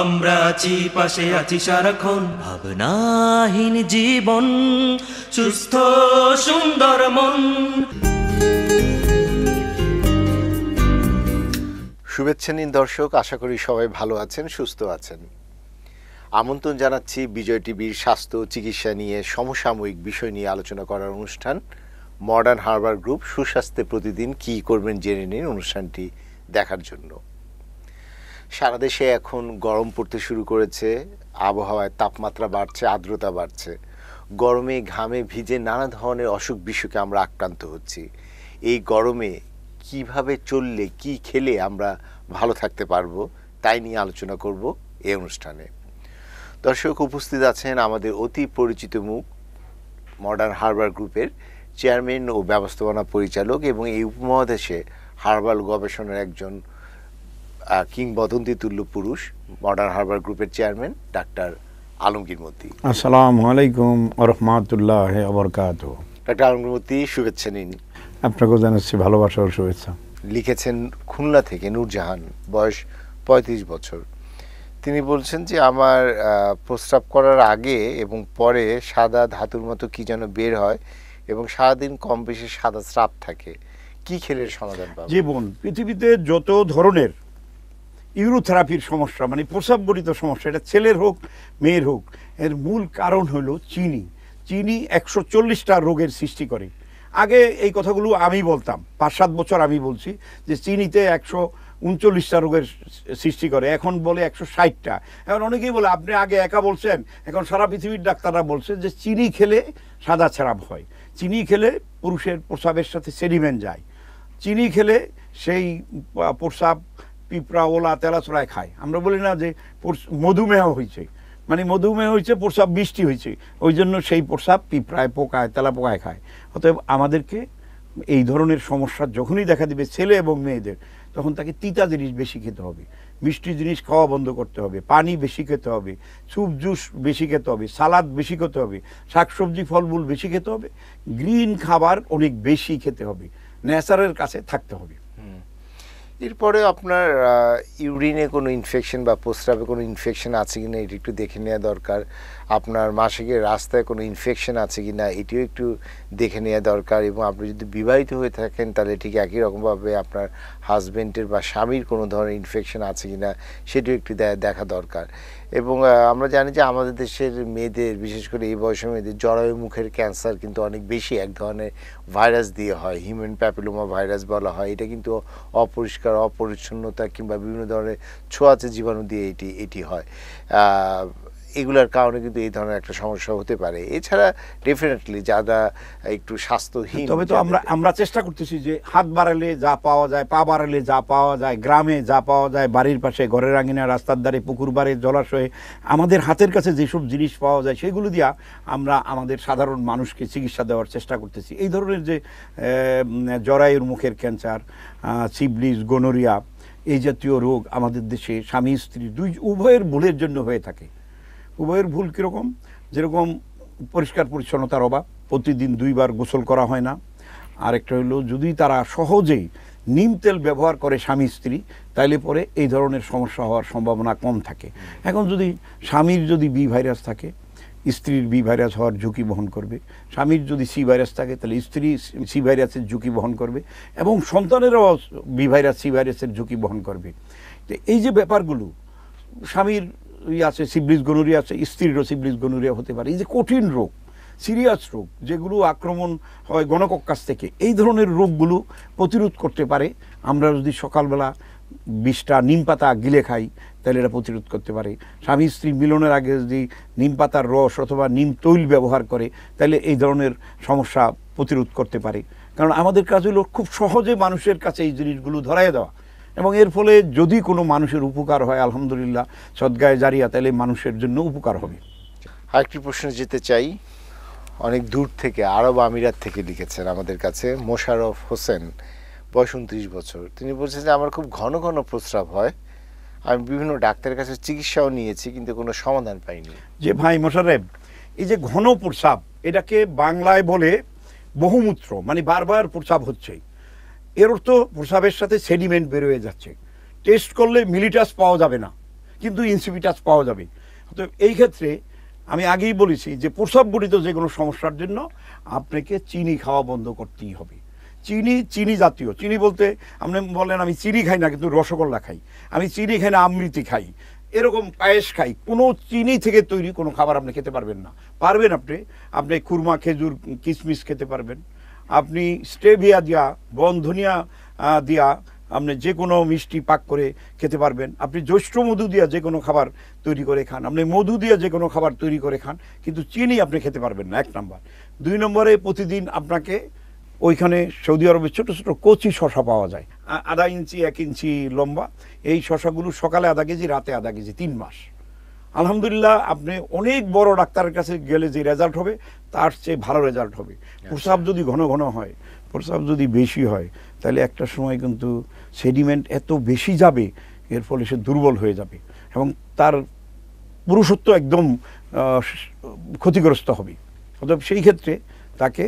আমরা আছি পাশে আছি সারাক্ষণ ভাবনাহীন জীবন সুস্থ সুন্দর মন শুভেচ্ছা নিন দর্শক আশা করি সবাই ভালো আছেন সুস্থ আছেন আমন্ত্রণ জানাচ্ছি বিজয় টিভির স্বাস্থ্য চিকিৎসা নিয়ে সমসাময়িক বিষয় নিয়ে আলোচনা করার অনুষ্ঠান মডার্ন হারবার গ্রুপ সুস্বাস্থ্যে প্রতিদিন কি করবেন জেনে নিন অনুষ্ঠানটি দেখার জন্য সারা দেশে এখন গরম পড়তে শুরু করেছে আবহাওয়ায় তাপমাত্রা বাড়ছে আর্দ্রতা বাড়ছে গরমে ঘামে ভিজে নানা ধরনের অসুখ বিসুখে আমরা আক্রান্ত হচ্ছি এই গরমে কিভাবে চললে কি খেলে আমরা ভালো থাকতে পারবো তাই নিয়ে আলোচনা করব এই অনুষ্ঠানে দর্শক উপস্থিত আছেন আমাদের অতি পরিচিত মুখ মডার্ন হারবার গ্রুপের চেয়ারম্যান ও ব্যবস্থাপনা পরিচালক এবং এই উপমহাদেশে হার্বাল গবেষণার একজন কিংবদন্তি তুল্য পুরুষ মডার্ন হারবার গ্রুপের চেয়ারম্যান ডাক্তার আলমগীর মতি আসসালামু আলাইকুম রহমাতুল্লাহ অবরকাত ডাক্তার আলমগীর মতি শুভেচ্ছা নিন আপনাকেও জানাচ্ছি ভালোবাসা ও শুভেচ্ছা লিখেছেন খুলনা থেকে নূরজাহান বয়স পঁয়ত্রিশ বছর তিনি বলছেন যে আমার প্রস্রাব করার আগে এবং পরে সাদা ধাতুর মতো কি যেন বের হয় এবং সারাদিন কম বেশি সাদা স্রাব থাকে কি খেলে সমাধান পাবো জীবন পৃথিবীতে যত ধরনের ইউরোথেরাপির সমস্যা মানে প্রসাবগঠিত সমস্যা এটা ছেলের হোক মেয়ের হোক এর মূল কারণ হলো চিনি চিনি একশো চল্লিশটা রোগের সৃষ্টি করে আগে এই কথাগুলো আমি বলতাম পাঁচ সাত বছর আমি বলছি যে চিনিতে একশো উনচল্লিশটা রোগের সৃষ্টি করে এখন বলে একশো ষাটটা এখন অনেকেই বলে আপনি আগে একা বলছেন এখন সারা পৃথিবীর ডাক্তাররা বলছে যে চিনি খেলে সাদা ছাড়াপ হয় চিনি খেলে পুরুষের প্রসাবের সাথে সেডিমেন্ট যায় চিনি খেলে সেই প্রসাব পিঁপড়া তেলা তেলাচড়ায় খায় আমরা বলি না যে মধুমেহ হয়েছে মানে মধুমেহ হয়েছে প্রসাব বৃষ্টি হয়েছে ওই জন্য সেই প্রসাব পিঁপড়ায় পোকায় তেলা পোকায় খায় অতএব আমাদেরকে এই ধরনের সমস্যা যখনই দেখা দিবে ছেলে এবং মেয়েদের তখন তাকে তিতা জিনিস বেশি খেতে হবে মিষ্টি জিনিস খাওয়া বন্ধ করতে হবে পানি বেশি খেতে হবে স্যুপ জুস বেশি খেতে হবে সালাদ বেশি খেতে হবে শাকসবজি ফলমূল বেশি খেতে হবে গ্রিন খাবার অনেক বেশি খেতে হবে নেচারের কাছে থাকতে হবে এরপরে আপনার ইউরিনে কোনো ইনফেকশন বা প্রস্রাবে কোনো ইনফেকশন আছে কি না এটি একটু দেখে নেওয়া দরকার আপনার মাসিকের রাস্তায় কোনো ইনফেকশন আছে কি না এটিও একটু দেখে নেওয়া দরকার এবং আপনি যদি বিবাহিত হয়ে থাকেন তাহলে ঠিক একই রকমভাবে আপনার হাজব্যান্ডের বা স্বামীর কোনো ধরনের ইনফেকশন আছে কি না সেটিও একটু দেখা দরকার এবং আমরা জানি যে আমাদের দেশের মেয়েদের বিশেষ করে এই বয়সের মেয়েদের জরায়ু মুখের ক্যান্সার কিন্তু অনেক বেশি এক ধরনের ভাইরাস দিয়ে হয় হিউম্যান প্যাপিলোমা ভাইরাস বলা হয় এটা কিন্তু অপরিষ্কার অপরিচ্ছন্নতা কিংবা বিভিন্ন ধরনের ছোঁয়াচে জীবাণু দিয়ে এটি এটি হয় এগুলার কারণে কিন্তু এই ধরনের একটা সমস্যা হতে পারে এছাড়া ডেফিনেটলি যারা একটু স্বাস্থ্যহীন তবে তো আমরা আমরা চেষ্টা করতেছি যে হাত বাড়ালে যা পাওয়া যায় পা বাড়ালে যা পাওয়া যায় গ্রামে যা পাওয়া যায় বাড়ির পাশে ঘরের আঙিনা রাস্তার ধারে পুকুর বাড়ে জলাশয়ে আমাদের হাতের কাছে যেসব জিনিস পাওয়া যায় সেগুলো দিয়া আমরা আমাদের সাধারণ মানুষকে চিকিৎসা দেওয়ার চেষ্টা করতেছি এই ধরনের যে জরায়ুর মুখের ক্যান্সার সিবলিস গোনোরিয়া এই জাতীয় রোগ আমাদের দেশে স্বামী স্ত্রী দুই উভয়ের ভুলের জন্য হয়ে থাকে উভয়ের ভুল কীরকম যেরকম পরিষ্কার পরিচ্ছন্নতার অভাব প্রতিদিন দুইবার গোসল করা হয় না আরেকটা হইল যদি তারা সহজেই নিম তেল ব্যবহার করে স্বামী স্ত্রী তাইলে পরে এই ধরনের সমস্যা হওয়ার সম্ভাবনা কম থাকে এখন যদি স্বামীর যদি বি ভাইরাস থাকে স্ত্রীর বি ভাইরাস হওয়ার ঝুঁকি বহন করবে স্বামীর যদি সি ভাইরাস থাকে তাহলে স্ত্রী সি ভাইরাসের ঝুঁকি বহন করবে এবং সন্তানেরও বি ভাইরাস সি ভাইরাসের ঝুঁকি বহন করবে তো এই যে ব্যাপারগুলো স্বামীর আছে সিবলিস গনুরিয়া আছে স্ত্রীরও সিবলিস গনুরিয়া হতে পারে এই যে কঠিন রোগ সিরিয়াস রোগ যেগুলো আক্রমণ হয় গণকক্কাস থেকে এই ধরনের রোগগুলো প্রতিরোধ করতে পারে আমরা যদি সকালবেলা বিষটা নিম পাতা গিলে খাই তাহলে এটা প্রতিরোধ করতে পারে স্বামী স্ত্রী মিলনের আগে যদি নিম পাতার রস অথবা নিম তৈল ব্যবহার করে তাহলে এই ধরনের সমস্যা প্রতিরোধ করতে পারে কারণ আমাদের কাজ হলো খুব সহজে মানুষের কাছে এই জিনিসগুলো ধরাই দেওয়া এবং এর ফলে যদি কোনো মানুষের উপকার হয় আলহামদুলিল্লাহ সদ্গায় জারিয়া তাহলে মানুষের জন্য উপকার হবে আরেকটি প্রশ্ন যেতে চাই অনেক দূর থেকে আরব আমিরাত থেকে লিখেছেন আমাদের কাছে মোশারফ হোসেন বয়স উনত্রিশ বছর তিনি বলছেন যে আমার খুব ঘন ঘন প্রস্রাব হয় আমি বিভিন্ন ডাক্তারের কাছে চিকিৎসাও নিয়েছি কিন্তু কোনো সমাধান পাইনি যে ভাই মোশারেব এই যে ঘন প্রস্রাব এটাকে বাংলায় বলে বহুমূত্র মানে বারবার প্রস্রাব হচ্ছেই এর অর্থ প্রসাবের সাথে সেডিমেন্ট বেরোয়ে যাচ্ছে টেস্ট করলে মিলিটাস পাওয়া যাবে না কিন্তু ইনসিপিটাস পাওয়া যাবে তো এই ক্ষেত্রে আমি আগেই বলেছি যে গঠিত যে কোনো সমস্যার জন্য আপনাকে চিনি খাওয়া বন্ধ করতেই হবে চিনি চিনি জাতীয় চিনি বলতে আপনি বলেন আমি চিনি খাই না কিন্তু রসগোল্লা খাই আমি চিনি খাই না আমৃতি খাই এরকম পায়েস খাই কোনো চিনি থেকে তৈরি কোনো খাবার আপনি খেতে পারবেন না পারবেন আপনি আপনি খুরমা খেজুর কিশমিশ খেতে পারবেন আপনি স্টেভিয়া দিয়া বন্ধনিয়া দিয়া আপনি যে কোনো মিষ্টি পাক করে খেতে পারবেন আপনি জ্যৈষ্ঠ মধু দিয়ে যে কোনো খাবার তৈরি করে খান আপনি মধু দিয়ে যে কোনো খাবার তৈরি করে খান কিন্তু চিনি আপনি খেতে পারবেন না এক নম্বর দুই নম্বরে প্রতিদিন আপনাকে ওইখানে সৌদি আরবে ছোটো ছোটো কচি শশা পাওয়া যায় আধা ইঞ্চি এক ইঞ্চি লম্বা এই শশাগুলো সকালে আধা কেজি রাতে আধা কেজি তিন মাস আলহামদুলিল্লাহ আপনি অনেক বড় ডাক্তারের কাছে গেলে যে রেজাল্ট হবে তার চেয়ে ভালো রেজাল্ট হবে আচ্ছা। প্রসাব যদি ঘন ঘন হয় প্রসাব যদি বেশি হয় তাহলে একটা সময় কিন্তু সেডিমেন্ট এত বেশি যাবে এর ফলে সে দুর্বল হয়ে যাবে এবং তার পুরুষত্ব একদম ক্ষতিগ্রস্ত হবে অতএব সেই ক্ষেত্রে তাকে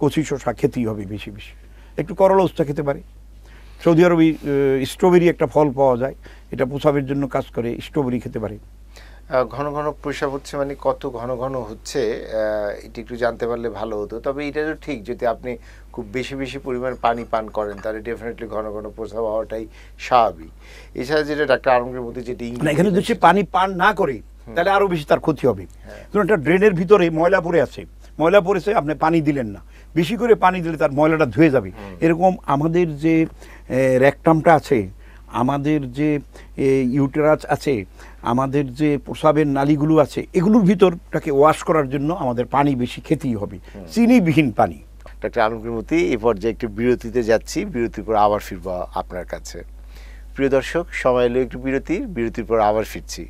কচি শশা খেতেই হবে বেশি বেশি একটু করলা উস্তা খেতে পারে সৌদি আরবি স্ট্রবেরি একটা ফল পাওয়া যায় এটা প্রসাবের জন্য কাজ করে স্ট্রবেরি খেতে পারে ঘন ঘন প্রসাব হচ্ছে মানে কত ঘন ঘন হচ্ছে এটি একটু জানতে পারলে ভালো হতো তবে এটা তো ঠিক যদি আপনি খুব বেশি বেশি পরিমাণ পানি পান করেন তাহলে ডেফিনেটলি ঘন ঘন প্রসাব হওয়াটাই স্বাভাবিক এছাড়া যেটা ডাক্তার আলমগীর মধ্যে যেটি এখানে যদি পানি পান না করে তাহলে আরও বেশি তার ক্ষতি হবে হ্যাঁ। ধরুন একটা ড্রেনের ভিতরে ময়লা পড়ে আছে ময়লা পড়েছে আপনি পানি দিলেন না বেশি করে পানি দিলে তার ময়লাটা ধুয়ে যাবে এরকম আমাদের যে র্যাকটামটা আছে আমাদের যে ইউটেরাস আছে আমাদের যে প্রসাবের নালিগুলো আছে এগুলোর ভিতরটাকে ওয়াশ করার জন্য আমাদের পানি বেশি খেতেই হবে চিনিবিহীন পানি ডাক্তার আলমকৃমতি এ পর্যায়ে একটু বিরতিতে যাচ্ছি বিরতির পর আবার ফিরব আপনার কাছে প্রিয় দর্শক সময় এলো একটু বিরতি বিরতির পর আবার ফিরছি